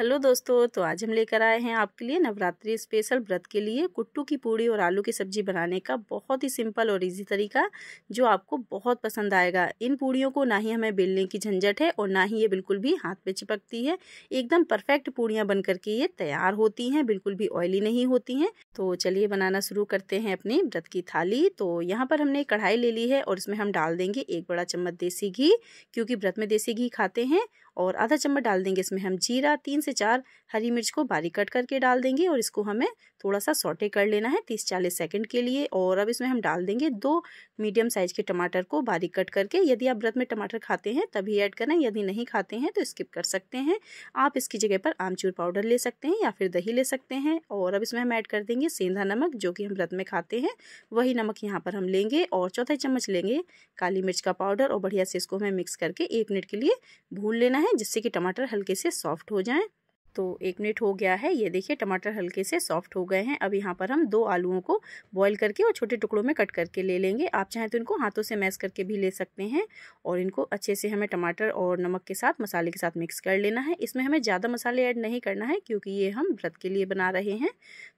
hello दोस्तों तो आज हम लेकर आए हैं आपके लिए नवरात्रि स्पेशल व्रत के लिए कुट्टू की पूड़ी और आलू की सब्जी बनाने का बहुत ही सिंपल और इजी तरीका जो आपको बहुत पसंद आएगा इन पूड़ियों को ना ही हमें बेलने की झंझट है और ना ही ये बिल्कुल भी हाथ पे चिपकती है एकदम परफेक्ट पूड़ियाँ बन करके ये तैयार होती हैं बिल्कुल भी ऑयली नहीं होती हैं तो चलिए बनाना शुरू करते हैं अपनी व्रत की थाली तो यहाँ पर हमने कढ़ाई ले ली है और इसमें हम डाल देंगे एक बड़ा चम्मच देसी घी क्योंकि व्रत में देसी घी खाते हैं और आधा चम्मच डाल देंगे इसमें हम जीरा तीन से चार हरी मिर्च को बारीक कट करके डाल देंगे और इसको हमें थोड़ा सा सॉटे कर लेना है तीस चालीस सेकंड के लिए और अब इसमें हम डाल देंगे दो मीडियम साइज़ के टमाटर को बारीक कट करके यदि आप व्रत में टमाटर खाते हैं तभी ऐड करें यदि नहीं खाते हैं तो स्किप कर सकते हैं आप इसकी जगह पर आमचूर पाउडर ले सकते हैं या फिर दही ले सकते हैं और अब इसमें हम ऐड कर देंगे सेंधा नमक जो कि हम व्रत में खाते हैं वही नमक यहाँ पर हम लेंगे और चौथा चम्मच लेंगे काली मिर्च का पाउडर और बढ़िया से इसको हमें मिक्स करके एक मिनट के लिए भून लेना है जिससे कि टमाटर हल्के से सॉफ्ट हो जाएं तो एक मिनट हो गया है ये देखिए टमाटर हल्के से सॉफ्ट हो गए हैं अब यहाँ पर हम दो आलूओं को बॉईल करके और छोटे टुकड़ों में कट करके ले लेंगे आप चाहें तो इनको हाथों से मैश करके भी ले सकते हैं और इनको अच्छे से हमें टमाटर और नमक के साथ मसाले के साथ मिक्स कर लेना है इसमें हमें ज़्यादा मसाले ऐड नहीं करना है क्योंकि ये हम व्रत के लिए बना रहे हैं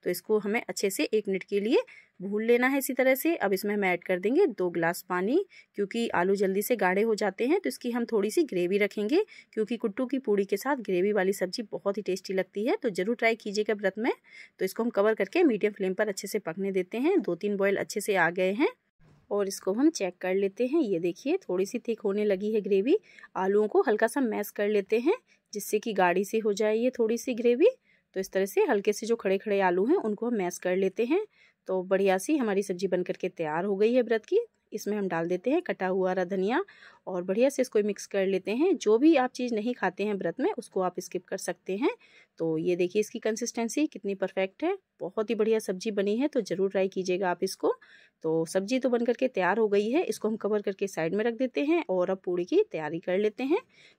तो इसको हमें अच्छे से एक मिनट के लिए भून लेना है इसी तरह से अब इसमें हम ऐड कर देंगे दो ग्लास पानी क्योंकि आलू जल्दी से गाढ़े हो जाते हैं तो इसकी हम थोड़ी सी ग्रेवी रखेंगे क्योंकि कुट्टू की पूड़ी के साथ ग्रेवी वाली सब्जी बहुत ही टेस्टी लगती है तो ज़रूर ट्राई कीजिएगा व्रत में तो इसको हम कवर करके मीडियम फ्लेम पर अच्छे से पकने देते हैं दो तीन बॉयल अच्छे से आ गए हैं और इसको हम चेक कर लेते हैं ये देखिए थोड़ी सी थिक होने लगी है ग्रेवी आलूओं को हल्का सा मैस कर लेते हैं जिससे कि गाढ़ी सी हो जाए ये थोड़ी सी ग्रेवी तो इस तरह से हल्के से जो खड़े खड़े आलू हैं उनको हम मैस कर लेते हैं तो बढ़िया सी हमारी सब्जी बनकर के तैयार हो गई है व्रत की इसमें हम डाल देते हैं कटा हुआ हरा धनिया और बढ़िया से इसको मिक्स कर लेते हैं जो भी आप चीज़ नहीं खाते हैं व्रत में उसको आप स्किप कर सकते हैं तो ये देखिए इसकी कंसिस्टेंसी कितनी परफेक्ट है बहुत ही बढ़िया सब्जी बनी है तो ज़रूर ट्राई कीजिएगा आप इसको तो सब्जी तो बन करके तैयार हो गई है इसको हम कवर करके साइड में रख देते हैं और अब पूड़ी की तैयारी कर लेते हैं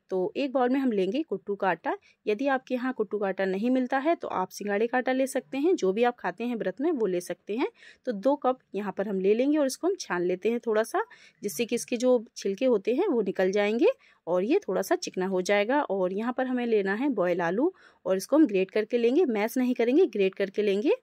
तो एक बाउल में हम लेंगे कुट्टू का आटा यदि आपके यहाँ कुट्टू का आटा नहीं मिलता है तो आप सिंगाड़े का आटा ले सकते हैं जो भी आप खाते हैं व्रत में वो ले सकते हैं तो दो कप यहाँ पर हम ले लेंगे और इसको हम छान लेते हैं थोड़ा सा जिससे कि इसके जो छिलके होते हैं होते हैं वो निकल जाएंगे और ये थोड़ा सा चिकना हो जाएगा और यहाँ पर हमें लेना है बॉयल आलू और इसको हम ग्रेट करके लेंगे मैश नहीं करेंगे ग्रेट करके लेंगे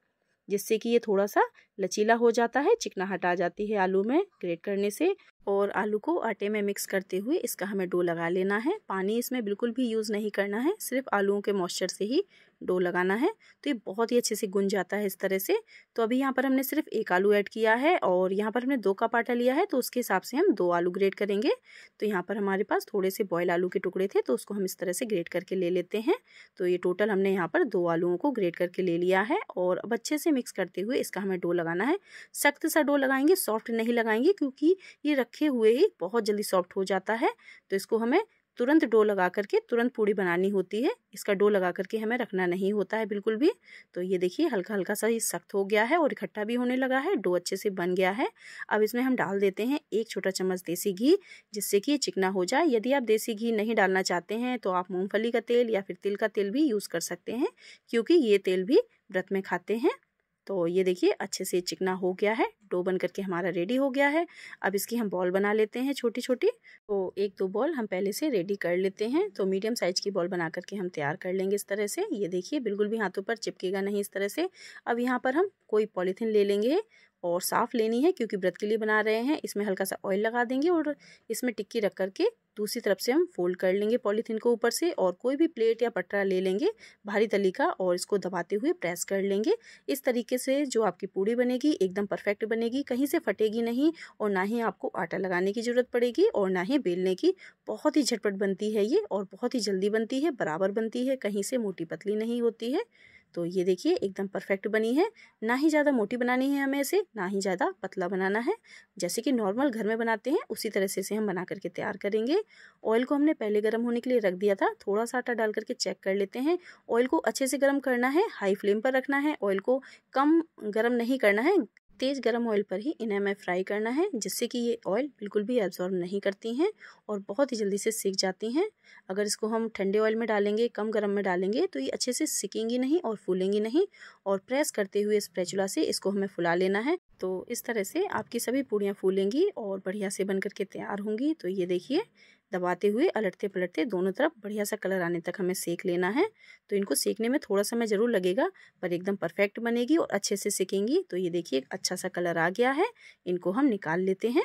जिससे कि ये थोड़ा सा लचीला हो जाता है चिकना हटा जाती है आलू में ग्रेट करने से और आलू को आटे में मिक्स करते हुए इसका हमें डो लगा लेना है पानी इसमें बिल्कुल भी यूज़ नहीं करना है सिर्फ आलूओं के मॉइस्चर से ही डो लगाना है तो ये बहुत ही अच्छे से गुन जाता है इस तरह से तो अभी यहाँ पर हमने सिर्फ एक आलू ऐड किया है और यहाँ पर हमने दो कप आटा लिया है तो उसके हिसाब से हम दो आलू ग्रेट करेंगे तो यहाँ पर हमारे पास थोड़े से बॉयल आलू के टुकड़े थे तो उसको हम इस तरह से ग्रेट करके ले लेते हैं तो ये टोटल हमने यहाँ पर दो आलूओं को ग्रेट करके ले लिया है और अब अच्छे से मिक्स करते हुए इसका हमें डो लगाना है सख्त सा डो लगाएंगे सॉफ्ट नहीं लगाएंगे क्योंकि ये रखे हुए ही बहुत जल्दी सॉफ्ट हो जाता है तो इसको हमें तुरंत डो लगा करके तुरंत पूड़ी बनानी होती है इसका डो लगा करके हमें रखना नहीं होता है बिल्कुल भी तो ये देखिए हल्का हल्का सा ये सख्त हो गया है और इकट्ठा भी होने लगा है डो अच्छे से बन गया है अब इसमें हम डाल देते हैं एक छोटा चम्मच देसी घी जिससे कि चिकना हो जाए यदि आप देसी घी नहीं डालना चाहते हैं तो आप मूँगफली का तेल या फिर तिल का तेल भी यूज़ कर सकते हैं क्योंकि ये तेल भी व्रत में खाते हैं तो ये देखिए अच्छे से चिकना हो गया है डो बन करके हमारा रेडी हो गया है अब इसकी हम बॉल बना लेते हैं छोटी छोटी तो एक दो बॉल हम पहले से रेडी कर लेते हैं तो मीडियम साइज़ की बॉल बना करके हम तैयार कर लेंगे इस तरह से ये देखिए बिल्कुल भी हाथों पर चिपकेगा नहीं इस तरह से अब यहाँ पर हम कोई पॉलीथीन ले लेंगे और साफ़ लेनी है क्योंकि व्रत के लिए बना रहे हैं इसमें हल्का सा ऑयल लगा देंगे और इसमें टिक्की रख करके दूसरी तरफ से हम फोल्ड कर लेंगे पॉलीथीन को ऊपर से और कोई भी प्लेट या पटरा ले लेंगे भारी तली का और इसको दबाते हुए प्रेस कर लेंगे इस तरीके से जो आपकी पूड़ी बनेगी एकदम परफेक्ट बनेगी कहीं से फटेगी नहीं और ना ही आपको आटा लगाने की ज़रूरत पड़ेगी और ना ही बेलने की बहुत ही झटपट बनती है ये और बहुत ही जल्दी बनती है बराबर बनती है कहीं से मोटी पतली नहीं होती है तो ये देखिए एकदम परफेक्ट बनी है ना ही ज़्यादा मोटी बनानी है हमें इसे ना ही ज़्यादा पतला बनाना है जैसे कि नॉर्मल घर में बनाते हैं उसी तरह से इसे हम बना करके तैयार करेंगे ऑयल को हमने पहले गर्म होने के लिए रख दिया था थोड़ा सा आटा डाल करके चेक कर लेते हैं ऑयल को अच्छे से गर्म करना है हाई फ्लेम पर रखना है ऑयल को कम गर्म नहीं करना है तेज़ गर्म ऑयल पर ही इन्हें हमें फ्राई करना है जिससे कि ये ऑयल बिल्कुल भी एब्जॉर्ब नहीं करती हैं और बहुत ही जल्दी से सीख जाती हैं अगर इसको हम ठंडे ऑयल में डालेंगे कम गर्म में डालेंगे तो ये अच्छे से सीखेंगी नहीं और फूलेंगी नहीं और प्रेस करते हुए स्पैचुला से इसको हमें फुला लेना है तो इस तरह से आपकी सभी पूड़ियाँ फूलेंगी और बढ़िया से बन करके तैयार होंगी तो ये देखिए दबाते हुए अलटते पलटते दोनों तरफ बढ़िया सा कलर आने तक हमें सेक लेना है तो इनको सेकने में थोड़ा समय ज़रूर लगेगा पर एकदम परफेक्ट बनेगी और अच्छे से सेकेंगी तो ये देखिए अच्छा सा कलर आ गया है इनको हम निकाल लेते हैं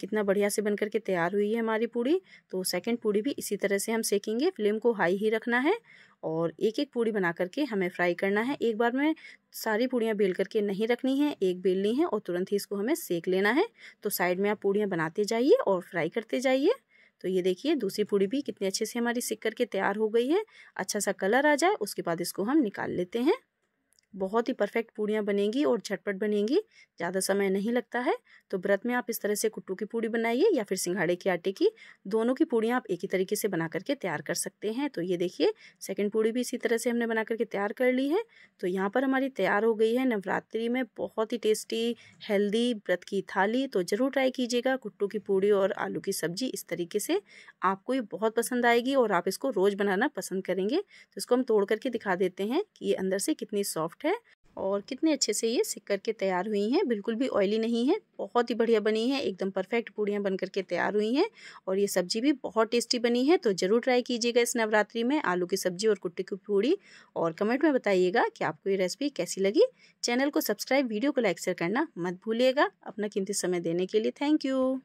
कितना बढ़िया से बन करके तैयार हुई है हमारी पूड़ी तो सेकंड पूड़ी भी इसी तरह से हम सेकेंगे फ्लेम को हाई ही रखना है और एक एक पूड़ी बना करके हमें फ्राई करना है एक बार में सारी पूड़ियाँ बेल करके नहीं रखनी है एक बेलनी है और तुरंत ही इसको हमें सेक लेना है तो साइड में आप पूड़ियाँ बनाते जाइए और फ्राई करते जाइए तो ये देखिए दूसरी पूड़ी भी कितने अच्छे से हमारी सिक करके तैयार हो गई है अच्छा सा कलर आ जाए उसके बाद इसको हम निकाल लेते हैं बहुत ही परफेक्ट पूड़ियाँ बनेंगी और झटपट बनेंगी ज़्यादा समय नहीं लगता है तो व्रत में आप इस तरह से कुट्टू की पूड़ी बनाइए या फिर सिंघाड़े के आटे की दोनों की पूड़ियाँ आप एक ही तरीके से बना करके तैयार कर सकते हैं तो ये देखिए सेकेंड पूड़ी भी इसी तरह से हमने बना करके तैयार कर ली है तो यहाँ पर हमारी तैयार हो गई है नवरात्रि में बहुत ही टेस्टी हेल्दी व्रत की थाली तो ज़रूर ट्राई कीजिएगा कुट्टू की पूड़ी और आलू की सब्जी इस तरीके से आपको ये बहुत पसंद आएगी और आप इसको रोज़ बनाना पसंद करेंगे तो इसको हम तोड़ करके दिखा देते हैं कि ये अंदर से कितनी सॉफ्ट है है और कितने अच्छे से ये सिक करके तैयार हुई हैं बिल्कुल भी ऑयली नहीं है बहुत ही बढ़िया बनी है एकदम परफेक्ट पूड़ियाँ बन करके तैयार हुई हैं और ये सब्जी भी बहुत टेस्टी बनी है तो ज़रूर ट्राई कीजिएगा इस नवरात्रि में आलू की सब्जी और कुट्टी की पूड़ी और कमेंट में बताइएगा कि आपको ये रेसिपी कैसी लगी चैनल को सब्सक्राइब वीडियो को लाइक शेयर करना मत भूलिएगा अपना कीमती समय देने के लिए थैंक यू